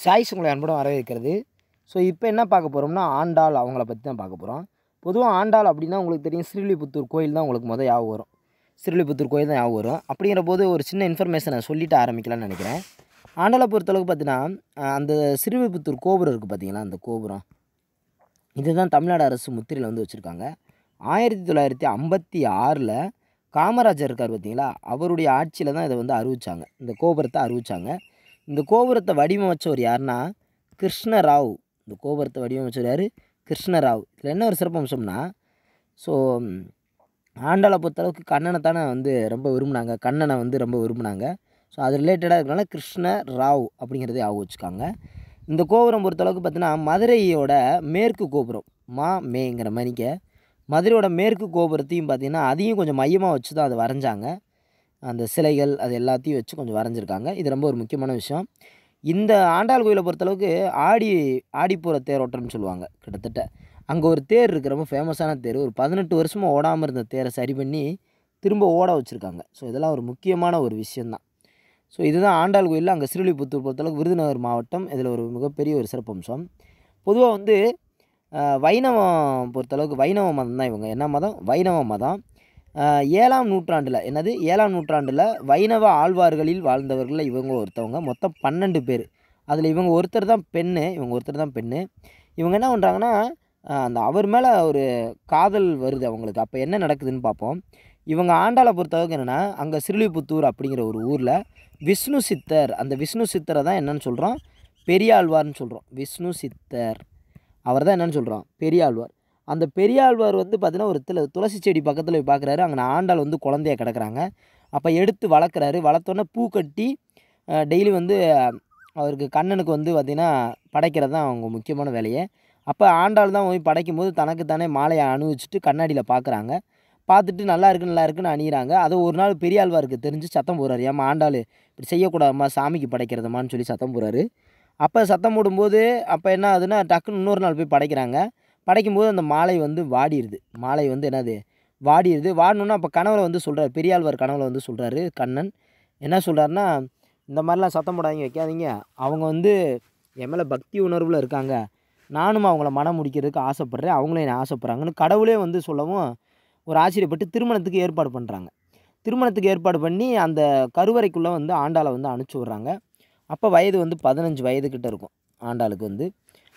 choice உங்களை அன்படம் வரவேற்கிறது so இப்போ என்ன பார்க்க போகிறோம்னா ஆண்டாள் அவங்கள பற்றி தான் பார்க்க போகிறோம் பொதுவாக ஆண்டாள் அப்படின்னா உங்களுக்கு தெரியும் ஸ்ரீவில்லிபுத்தூர் கோயில் தான் உங்களுக்கு மொதல் ஞாபகம் வரும் ஸ்ரீவில்லிபுத்தூர் கோயில் தான் ஞாபகம் வரும் அப்படிங்கிற போது ஒரு சின்ன இன்ஃபர்மேஷனை சொல்லிவிட்டு ஆரம்பிக்கலாம்னு நினைக்கிறேன் ஆண்டாளை பொறுத்தளவுக்கு பார்த்தீங்கன்னா அந்த ஸ்ரீவில்லிபுத்தூர் கோபுரம் இருக்குது பார்த்திங்களா அந்த கோபுரம் இதுதான் தமிழ்நாடு அரசு முத்திரையில் வந்து வச்சுருக்காங்க ஆயிரத்தி தொள்ளாயிரத்தி ஐம்பத்தி ஆறில் காமராஜர் இருக்கார் பார்த்தீங்களா அவருடைய ஆட்சியில் தான் இதை வந்து அறிவித்தாங்க இந்த கோபுரத்தை அறிவித்தாங்க இந்த கோபுரத்தை வடிவமைச்சவர் யார்னா கிருஷ்ணராவ் இந்த கோபுரத்தை வடிவமைச்சவர் யார் கிருஷ்ணராவ் இதில் என்ன ஒரு சிறப்பம்சம்னா ஸோ ஆண்டாளை பொறுத்தளவுக்கு கண்ணனை தானே வந்து ரொம்ப விரும்பினாங்க கண்ணனை வந்து ரொம்ப விரும்பினாங்க ஸோ அது ரிலேட்டடாக இருக்கனால கிருஷ்ண ராவ் அப்படிங்கிறதே ஆக வச்சுக்காங்க இந்த கோபுரம் பொறுத்தளவுக்கு பார்த்தீங்கன்னா மதுரையோட மேற்கு கோபுரம் மா மேங்கிற மணிக்க மதுரையோட மேற்கு கோபுரத்தையும் பார்த்திங்கன்னா அதையும் கொஞ்சம் மையமாக வச்சு தான் அதை வரைஞ்சாங்க அந்த சிலைகள் அது எல்லாத்தையும் வச்சு கொஞ்சம் வரைஞ்சிருக்காங்க இது ரொம்ப ஒரு முக்கியமான விஷயம் இந்த ஆண்டாள் கோயிலை பொறுத்தளவுக்கு ஆடி ஆடிப்புற தேரோட்டம்னு சொல்லுவாங்க கிட்டத்தட்ட அங்கே ஒரு தேர் இருக்கிற ரொம்ப ஃபேமஸான தேர் ஒரு பதினெட்டு வருஷமாக ஓடாமல் இருந்த தேரை சரி பண்ணி திரும்ப ஓட வச்சுருக்காங்க ஸோ இதெல்லாம் ஒரு முக்கியமான ஒரு விஷயந்தான் ஸோ இதுதான் ஆண்டாள் கோயிலில் அங்கே சிறுவிழிபுத்தூர் பொறுத்தளவுக்கு விருதுநகர் மாவட்டம் இதில் ஒரு மிகப்பெரிய ஒரு சிறப்பம்சம் பொதுவாக வந்து வைணவம் பொறுத்தளவுக்கு வைணவ மதம் தான் இவங்க என்ன மதம் வைணவ மதம் ஏழாம் நூற்றாண்டில் என்னது ஏழாம் நூற்றாண்டில் வைணவ ஆழ்வார்களில் வாழ்ந்தவர்களில் இவங்க ஒருத்தவங்க மொத்தம் பன்னெண்டு பேர் அதில் இவங்க ஒருத்தர் தான் பெண்ணு இவங்க ஒருத்தர் தான் பெண்ணு இவங்க என்ன பண்ணுறாங்கன்னா அந்த அவர் மேலே ஒரு காதல் வருது அவங்களுக்கு அப்போ என்ன நடக்குதுன்னு பார்ப்போம் இவங்க ஆண்டாளை பொறுத்தவரைக்கும் என்னென்னா அங்கே சிறுலிபுத்தூர் அப்படிங்கிற ஒரு ஊரில் விஷ்ணு சித்தர் அந்த விஷ்ணு சித்தரை தான் என்னென்னு சொல்கிறோம் பெரியாழ்வார்னு சொல்கிறோம் விஷ்ணு சித்தர் அவர் தான் என்னென்னு சொல்கிறோம் பெரியாழ்வார் அந்த பெரியாழ்வார் வந்து பார்த்திங்கன்னா ஒரு தில துளசி செடி பக்கத்தில் போய் பார்க்குறாரு அங்கே ஆண்டாள் வந்து குழந்தைய கிடக்கிறாங்க அப்போ எடுத்து வளர்க்குறாரு வளர்த்தோன்னே பூ கட்டி டெய்லி வந்து அவருக்கு கண்ணனுக்கு வந்து பார்த்திங்கன்னா படைக்கிறது தான் அவங்க முக்கியமான வேலையை அப்போ ஆண்டாள் தான் போய் படைக்கும் போது தனக்கு தானே மாலையை அணிவிச்சிட்டு கண்ணாடியில் பார்க்குறாங்க பார்த்துட்டு நல்லா இருக்கு நல்லா இருக்குன்னு அணிகிறாங்க அது ஒரு நாள் பெரியாழ்வாருக்கு தெரிஞ்சு சத்தம் போடுறாரு ஏம்மா ஆண்டாள் இப்படி செய்யக்கூடாதுமா சாமிக்கு படைக்கிறதுமான்னு சொல்லி சத்தம் போடுறாரு அப்போ சத்தம் போடும்போது அப்போ என்ன ஆகுதுன்னா டக்குன்னு இன்னொரு நாள் போய் படைக்கிறாங்க படைக்கும் போது அந்த மாலை வந்து வாடிடுது மாலை வந்து என்னது வாடிடுது வாடணுன்னா அப்போ கணவரை வந்து சொல்கிறார் பெரியாழ்வார் கணவரை வந்து சொல்கிறாரு கண்ணன் என்ன சொல்கிறாருன்னா இந்த மாதிரிலாம் சத்தம் போடாதீங்க வைக்காதீங்க அவங்க வந்து என் மேலே பக்தி உணர்வில் இருக்காங்க நானும் அவங்கள மனம் முடிக்கிறதுக்கு ஆசைப்பட்றேன் அவங்களும் என்னை ஆசைப்பட்றாங்கன்னு கடவுளே வந்து சொல்லவும் ஒரு ஆச்சரியப்பட்டு திருமணத்துக்கு ஏற்பாடு பண்ணுறாங்க திருமணத்துக்கு ஏற்பாடு பண்ணி அந்த கருவறைக்குள்ளே வந்து ஆண்டாளை வந்து அனுப்பிச்சி விட்றாங்க அப்போ வயது வந்து பதினஞ்சு வயதுக்கிட்ட இருக்கும் ஆண்டாளுக்கு வந்து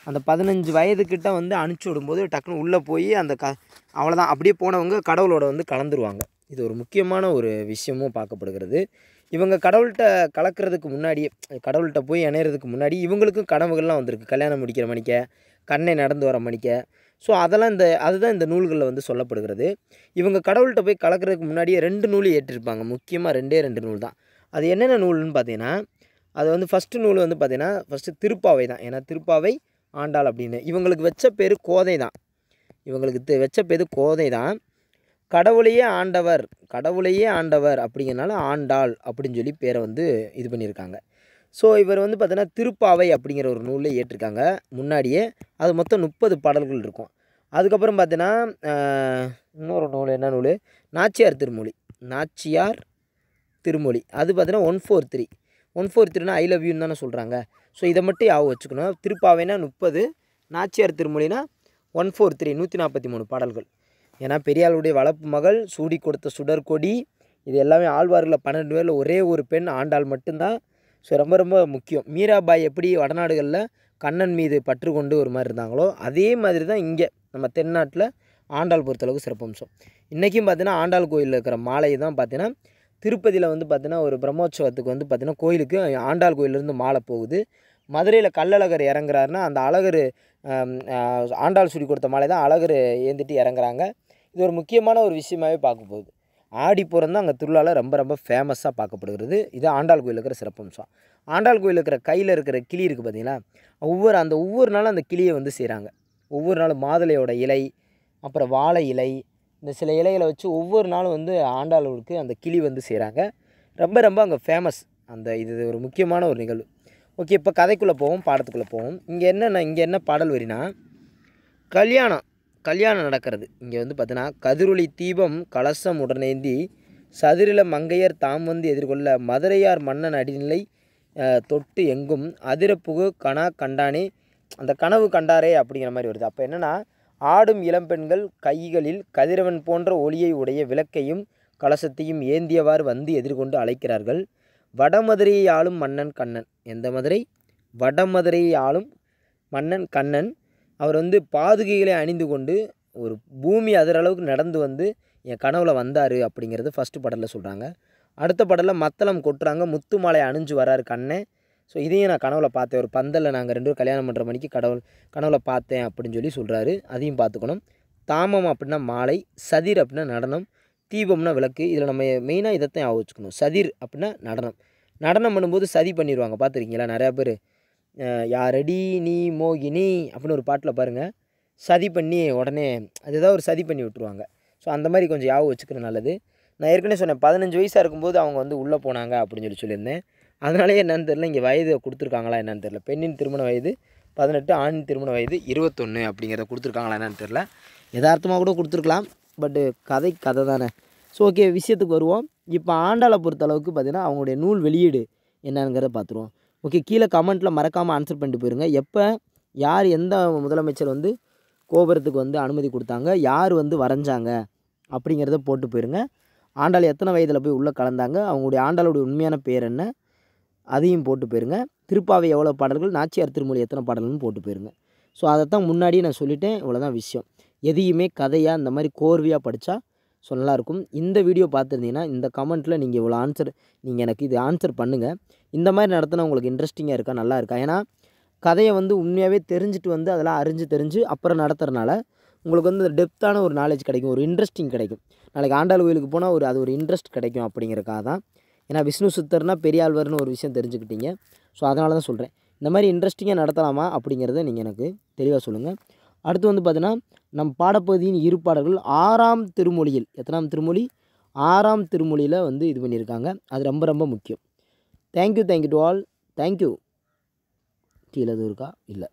அந்த பதினஞ்சு வயதுக்கிட்ட வந்து அனுப்பிச்சி விடும்போது டக்குன்னு உள்ளே போய் அந்த க அவ்வளோதான் அப்படியே போனவங்க கடவுளோட வந்து கலந்துருவாங்க இது ஒரு முக்கியமான ஒரு விஷயமும் பார்க்கப்படுகிறது இவங்க கடவுள்கிட்ட கலக்கிறதுக்கு முன்னாடியே கடவுள்கிட்ட போய் இணையிறதுக்கு முன்னாடி இவங்களுக்கும் கனவுகள்லாம் வந்திருக்கு கல்யாணம் முடிக்கிற மணிக்க கண்ணை நடந்து வர மணிக்க ஸோ அதெல்லாம் இந்த அதுதான் இந்த நூல்களில் வந்து சொல்லப்படுகிறது இவங்க கடவுள்கிட்ட போய் கலக்கிறதுக்கு முன்னாடியே ரெண்டு நூல் ஏற்றிருப்பாங்க முக்கியமாக ரெண்டே ரெண்டு நூல் தான் அது என்னென்ன நூல்னு பார்த்தீங்கன்னா அது வந்து ஃபஸ்ட்டு நூல் வந்து பார்த்திங்கன்னா ஃபஸ்ட்டு திருப்பாவை தான் ஏன்னா திருப்பாவை ஆண்டாள் அப்படின்னு இவங்களுக்கு வச்ச பேர் கோதை தான் இவங்களுக்கு வச்ச பேர் கோதை தான் கடவுளையே ஆண்டவர் கடவுளையே ஆண்டவர் அப்படிங்கிறனால ஆண்டாள் அப்படின்னு சொல்லி பேரை வந்து இது பண்ணியிருக்காங்க ஸோ இவர் வந்து பார்த்தீங்கன்னா திருப்பாவை அப்படிங்கிற ஒரு நூலில் ஏற்றிருக்காங்க முன்னாடியே அது மொத்தம் முப்பது பாடல்கள் இருக்கும் அதுக்கப்புறம் பார்த்தீங்கன்னா இன்னொரு நூல் என்ன நூல் நாச்சியார் திருமொழி நாச்சியார் திருமொழி அது பார்த்தீங்கன்னா one four three one four த்ரீனா ஐ லவ் யூன்னு தானே சொல்கிறாங்க ஸோ இதை மட்டும் யாவும் வச்சுக்கணும் திருப்பாவைனா முப்பது நாச்சியார் திருமொழினா ஒன் ஃபோர் த்ரீ நூற்றி நாற்பத்தி மூணு பாடல்கள் ஏன்னா பெரியாளுடைய வளர்ப்பு மகள் சூடி கொடுத்த கொடி இது எல்லாமே ஆழ்வார்களில் பன்னெண்டு பேரில் ஒரே ஒரு பெண் ஆண்டாள் மட்டும்தான் ஸோ ரொம்ப ரொம்ப முக்கியம் மீராபாய் எப்படி வடநாடுகளில் கண்ணன் மீது பற்று கொண்டு ஒரு மாதிரி இருந்தாங்களோ அதே மாதிரி தான் இங்கே நம்ம தென்னாட்டில் ஆண்டாள் பொறுத்தளவுக்கு சிறப்பம்சம் இன்றைக்கும் பார்த்தீங்கன்னா ஆண்டாள் கோயிலில் இருக்கிற மாலையை தான் பார்த்தீங்கன்னா திருப்பதியில் வந்து பார்த்தீங்கன்னா ஒரு பிரம்மோற்சவத்துக்கு வந்து பார்த்தீங்கன்னா கோயிலுக்கு ஆண்டாள் கோயிலேருந்து மாலை போகுது மதுரையில் கல்லழகர் இறங்குறாருன்னா அந்த அழகர் ஆண்டாள் சுடி கொடுத்த மாலை தான் அழகர் ஏந்திட்டு இறங்குறாங்க இது ஒரு முக்கியமான ஒரு விஷயமாகவே பார்க்க போகுது ஆடிப்புறம் தான் அங்கே திருவிழாவில் ரொம்ப ரொம்ப ஃபேமஸாக பார்க்கப்படுகிறது இது ஆண்டாள் கோயில் இருக்கிற சிறப்பம்சம் ஆண்டாள் கோயில் இருக்கிற கையில் இருக்கிற கிளி இருக்குது பார்த்தீங்களா ஒவ்வொரு அந்த ஒவ்வொரு நாளும் அந்த கிளியை வந்து செய்கிறாங்க ஒவ்வொரு நாளும் மாதுளையோட இலை அப்புறம் வாழை இலை இந்த சில இலைகளை வச்சு ஒவ்வொரு நாளும் வந்து ஆண்டாளுக்கு அந்த கிளி வந்து செய்கிறாங்க ரொம்ப ரொம்ப அங்கே ஃபேமஸ் அந்த இது ஒரு முக்கியமான ஒரு நிகழ்வு ஓகே இப்போ கதைக்குள்ளே போவோம் பாடத்துக்குள்ளே போவோம் இங்கே என்னென்ன இங்கே என்ன பாடல் வரினா கல்யாணம் கல்யாணம் நடக்கிறது இங்கே வந்து பார்த்தீங்கன்னா கதிரொளி தீபம் கலசம் உடனேந்தி சதுரில மங்கையர் தாம் வந்து எதிர்கொள்ள மதுரையார் மன்னன் அடிநிலை தொட்டு எங்கும் அதிரப்புகு கனா கண்டானே அந்த கனவு கண்டாரே அப்படிங்கிற மாதிரி வருது அப்போ என்னென்னா ஆடும் இளம்பெண்கள் கைகளில் கதிரவன் போன்ற ஒளியை உடைய விளக்கையும் கலசத்தையும் ஏந்தியவாறு வந்து எதிர்கொண்டு அழைக்கிறார்கள் வடமதுரையை ஆளும் மன்னன் கண்ணன் எந்த மதுரை வடமதுரையை ஆளும் மன்னன் கண்ணன் அவர் வந்து பாதுகைகளை அணிந்து கொண்டு ஒரு பூமி அதிர அளவுக்கு நடந்து வந்து என் கனவுல வந்தார் அப்படிங்கிறது ஃபஸ்ட்டு படலில் சொல்கிறாங்க அடுத்த படலில் மத்தளம் கொட்டுறாங்க முத்துமாலை அணிஞ்சு வராரு கண்ணன் ஸோ இதையும் நான் கனவில் பார்த்தேன் ஒரு பந்தலில் நாங்கள் ரெண்டு பேரும் கல்யாணம் பண்ணுற மணிக்கு கடவுள் கனவில் பார்த்தேன் அப்படின்னு சொல்லி சொல்கிறாரு அதையும் பார்த்துக்கணும் தாமம் அப்படின்னா மாலை சதிர் அப்படின்னா நடனம் தீபம்னா விளக்கு இதில் நம்ம மெயினாக இதைத்தான் வச்சுக்கணும் சதிர் அப்படின்னா நடனம் நடனம் பண்ணும்போது சதி பண்ணிடுவாங்க பார்த்துருக்கீங்களா நிறையா பேர் யாரடி நீ மோகினி அப்படின்னு ஒரு பாட்டில் பாருங்கள் சதி பண்ணி உடனே அது ஏதாவது ஒரு சதி பண்ணி விட்டுருவாங்க ஸோ அந்த மாதிரி கொஞ்சம் யாவை வச்சுக்கிறது நல்லது நான் ஏற்கனவே சொன்னேன் பதினஞ்சு வயசாக இருக்கும்போது அவங்க வந்து உள்ளே போனாங்க அப்படின்னு சொல்லி சொல்லியிருந்தேன் அதனாலே என்னென்னு தெரில இங்கே வயது கொடுத்துருக்காங்களா என்னென்னு தெரில பெண்ணின் திருமண வயது பதினெட்டு ஆணின் திருமண வயது இருபத்தொன்று அப்படிங்கிறத கொடுத்துருக்காங்களா என்னென்னு தெரில யதார்த்தமாக கூட கொடுத்துருக்கலாம் பட்டு கதை கதை தானே ஸோ ஓகே விஷயத்துக்கு வருவோம் இப்போ ஆண்டாளை பொறுத்தளவுக்கு பார்த்திங்கன்னா அவங்களுடைய நூல் வெளியீடு என்னங்கிறத பார்த்துருவோம் ஓகே கீழே கமெண்ட்டில் மறக்காமல் ஆன்சர் பண்ணிட்டு போயிருங்க எப்போ யார் எந்த முதலமைச்சர் வந்து கோபுரத்துக்கு வந்து அனுமதி கொடுத்தாங்க யார் வந்து வரைஞ்சாங்க அப்படிங்கிறத போட்டு போயிருங்க ஆண்டாள் எத்தனை வயதில் போய் உள்ளே கலந்தாங்க அவங்களுடைய ஆண்டாளுடைய உண்மையான பேர் என்ன அதையும் போட்டு போயிருங்க திருப்பாவை எவ்வளோ பாடல்கள் நாச்சியார் திருமொழி எத்தனை பாடல்கள்னு போட்டு போயிருங்க ஸோ அதைத்தான் முன்னாடியே நான் சொல்லிட்டேன் இவ்வளோதான் விஷயம் எதையுமே கதையாக இந்த மாதிரி கோர்வையாக படித்தா ஸோ நல்லாயிருக்கும் இந்த வீடியோ பார்த்துருந்தீங்கன்னா இந்த கமெண்ட்டில் நீங்கள் இவ்வளோ ஆன்சர் நீங்கள் எனக்கு இது ஆன்சர் பண்ணுங்கள் இந்த மாதிரி நடத்தினா உங்களுக்கு இன்ட்ரெஸ்டிங்காக இருக்கா நல்லா இருக்கா ஏன்னா கதையை வந்து உண்மையாகவே தெரிஞ்சுட்டு வந்து அதெல்லாம் அறிஞ்சு தெரிஞ்சு அப்புறம் நடத்துறதுனால உங்களுக்கு வந்து டெப்த்தான ஒரு நாலேஜ் கிடைக்கும் ஒரு இன்ட்ரெஸ்டிங் கிடைக்கும் நாளைக்கு ஆண்டாள் கோயிலுக்கு போனால் ஒரு அது ஒரு இன்ட்ரெஸ்ட் கிடைக்கும் அப்படிங்கிறக்காக தான் ஏன்னா விஷ்ணு சுத்தர்னால் பெரியாழ்வர்னு ஒரு விஷயம் தெரிஞ்சுக்கிட்டீங்க ஸோ அதனால தான் சொல்கிறேன் இந்த மாதிரி இன்ட்ரெஸ்டிங்காக நடத்தலாமா அப்படிங்கிறத நீங்கள் எனக்கு தெளிவாக சொல்லுங்கள் அடுத்து வந்து பார்த்தீங்கன்னா நம் பாடப்பகுதியின் இரு பாடல்கள் ஆறாம் திருமொழியில் எத்தனாம் திருமொழி ஆறாம் திருமொழியில் வந்து இது பண்ணியிருக்காங்க அது ரொம்ப ரொம்ப முக்கியம் thank you thank you to all thank you கீழே எதுவும் இருக்கா இல்லை